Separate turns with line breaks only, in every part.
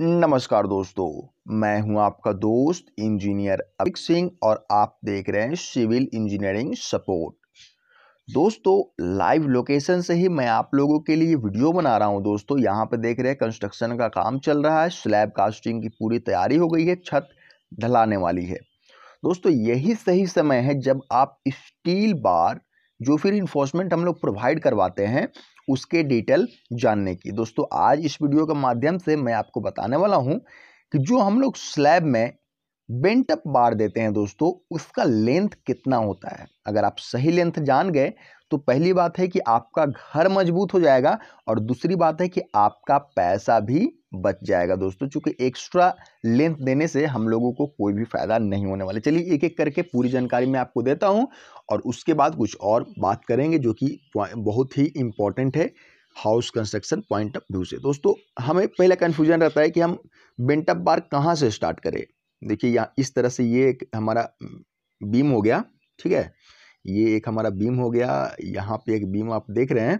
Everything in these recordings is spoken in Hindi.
नमस्कार दोस्तों मैं हूं आपका दोस्त इंजीनियर अभिक सिंह और आप देख रहे हैं सिविल इंजीनियरिंग सपोर्ट दोस्तों लाइव लोकेशन से ही मैं आप लोगों के लिए वीडियो बना रहा हूं दोस्तों यहां पर देख रहे हैं कंस्ट्रक्शन का काम चल रहा है स्लैब कास्टिंग की पूरी तैयारी हो गई है छत ढलाने वाली है दोस्तों यही सही समय है जब आप स्टील बार जो फिर इन्फोर्समेंट हम लोग प्रोवाइड करवाते हैं उसके डिटेल जानने की दोस्तों आज इस वीडियो के माध्यम से मैं आपको बताने वाला हूँ कि जो हम लोग स्लैब में बेंटअप बार देते हैं दोस्तों उसका लेंथ कितना होता है अगर आप सही लेंथ जान गए तो पहली बात है कि आपका घर मजबूत हो जाएगा और दूसरी बात है कि आपका पैसा भी बच जाएगा दोस्तों चूँकि एक्स्ट्रा लेंथ देने से हम लोगों को कोई भी फ़ायदा नहीं होने वाला चलिए एक एक करके पूरी जानकारी मैं आपको देता हूँ और उसके बाद कुछ और बात करेंगे जो कि बहुत ही इम्पॉर्टेंट है house construction point of view से दोस्तों हमें पहला कन्फ्यूजन रहता है कि हम बेंटअप बार कहाँ से स्टार्ट करें देखिए यहाँ इस तरह से ये एक हमारा बीम हो गया ठीक है ये एक हमारा बीम हो गया यहाँ पे एक बीम आप देख रहे हैं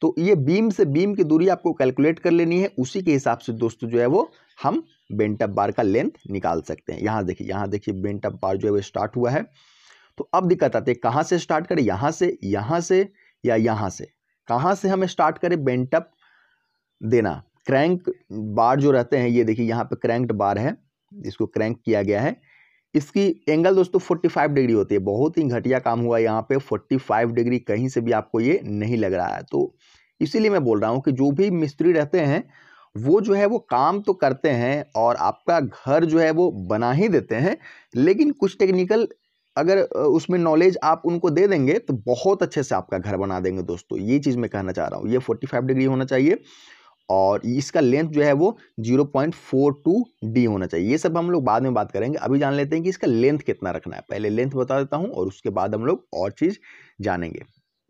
तो ये बीम से बीम की दूरी आपको कैलकुलेट कर लेनी है उसी के हिसाब से दोस्तों जो है वो हम बेंटअप बार का लेंथ निकाल सकते हैं यहाँ देखिए यहाँ देखिए बेंटअप बार जो है वो स्टार्ट हुआ है तो अब दिक्कत आती है कहाँ से स्टार्ट करें यहाँ से यहाँ से या यहाँ से कहाँ से हम स्टार्ट करें बेंटअप देना क्रैंक बार जो रहते हैं ये देखिए यहाँ पर क्रैंक्ड बार है इसको क्रैंक किया गया है इसकी एंगल दोस्तों 45 डिग्री होती है बहुत ही घटिया काम हुआ यहाँ पे 45 डिग्री कहीं से भी आपको ये नहीं लग रहा है तो इसीलिए मैं बोल रहा हूँ कि जो भी मिस्त्री रहते हैं वो जो है वो काम तो करते हैं और आपका घर जो है वो बना ही देते हैं लेकिन कुछ टेक्निकल अगर उसमें नॉलेज आप उनको दे देंगे तो बहुत अच्छे से आपका घर बना देंगे दोस्तों ये चीज़ मैं कहना चाह रहा हूँ ये फाइव डिग्री होना चाहिए और इसका लेंथ जो है वो zero point four two D होना चाहिए ये सब हम लोग बाद में बात करेंगे अभी जान लेते हैं कि इसका लेंथ कितना रखना है पहले लेंथ बता देता हूँ और उसके बाद हम लोग और चीज़ जानेंगे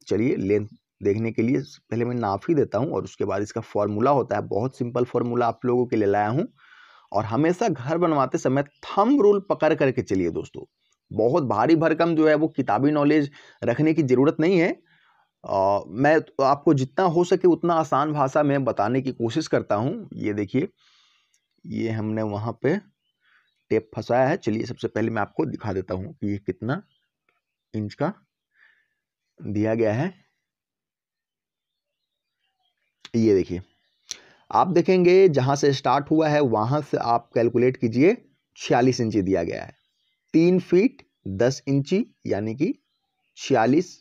चलिए लेंथ देखने के लिए पहले मैं नाप ही देता हूँ और उसके बाद इसका फॉर्मूला होता है बहुत सिंपल फॉर्मूला आप लोगों के लिए लाया हूँ और हमेशा घर बनवाते समय थम रूल पकड़ करके चलिए दोस्तों बहुत भारी भरकम जो है वो किताबी नॉलेज रखने की ज़रूरत नहीं है आ, मैं तो आपको जितना हो सके उतना आसान भाषा में बताने की कोशिश करता हूँ ये देखिए ये हमने वहाँ पे टेप फंसाया है चलिए सबसे पहले मैं आपको दिखा देता हूँ कि ये कितना इंच का दिया गया है ये देखिए आप देखेंगे जहाँ से स्टार्ट हुआ है वहाँ से आप कैलकुलेट कीजिए छियालीस इंची दिया गया है तीन फीट दस इंची यानी कि छियालीस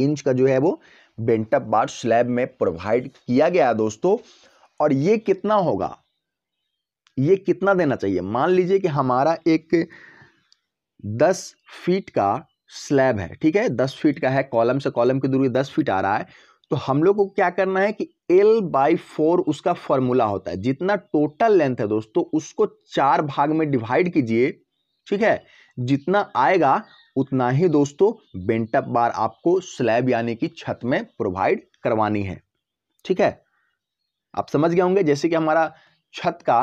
इंच का जो है वो बेंटअप बार स्लैब में प्रोवाइड किया गया है दोस्तों और ये कितना होगा ये कितना देना चाहिए मान लीजिए कि हमारा एक दस फीट का स्लैब है ठीक है दस फीट का है कॉलम से कॉलम की दूरी दस फीट आ रहा है तो हम लोग को क्या करना है कि एल बाई फोर उसका फॉर्मूला होता है जितना टोटल लेंथ है दोस्तों उसको चार भाग में डिवाइड कीजिए ठीक है जितना आएगा उतना ही दोस्तों बेंटअप बार आपको स्लैब यानी कि छत में प्रोवाइड करवानी है ठीक है आप समझ गए होंगे जैसे कि हमारा छत का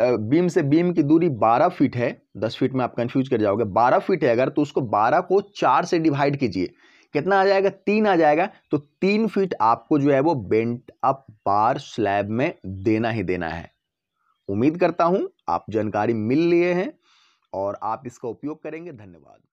बीम से बीम की दूरी 12 फीट है 10 फीट में आप कंफ्यूज कर जाओगे 12 फीट है अगर तो उसको 12 को चार से डिवाइड कीजिए कितना आ जाएगा तीन आ जाएगा तो तीन फीट आपको जो है वो बेंट अप बार स्लैब में देना ही देना है उम्मीद करता हूं आप जानकारी मिल लिए हैं और आप इसका उपयोग करेंगे धन्यवाद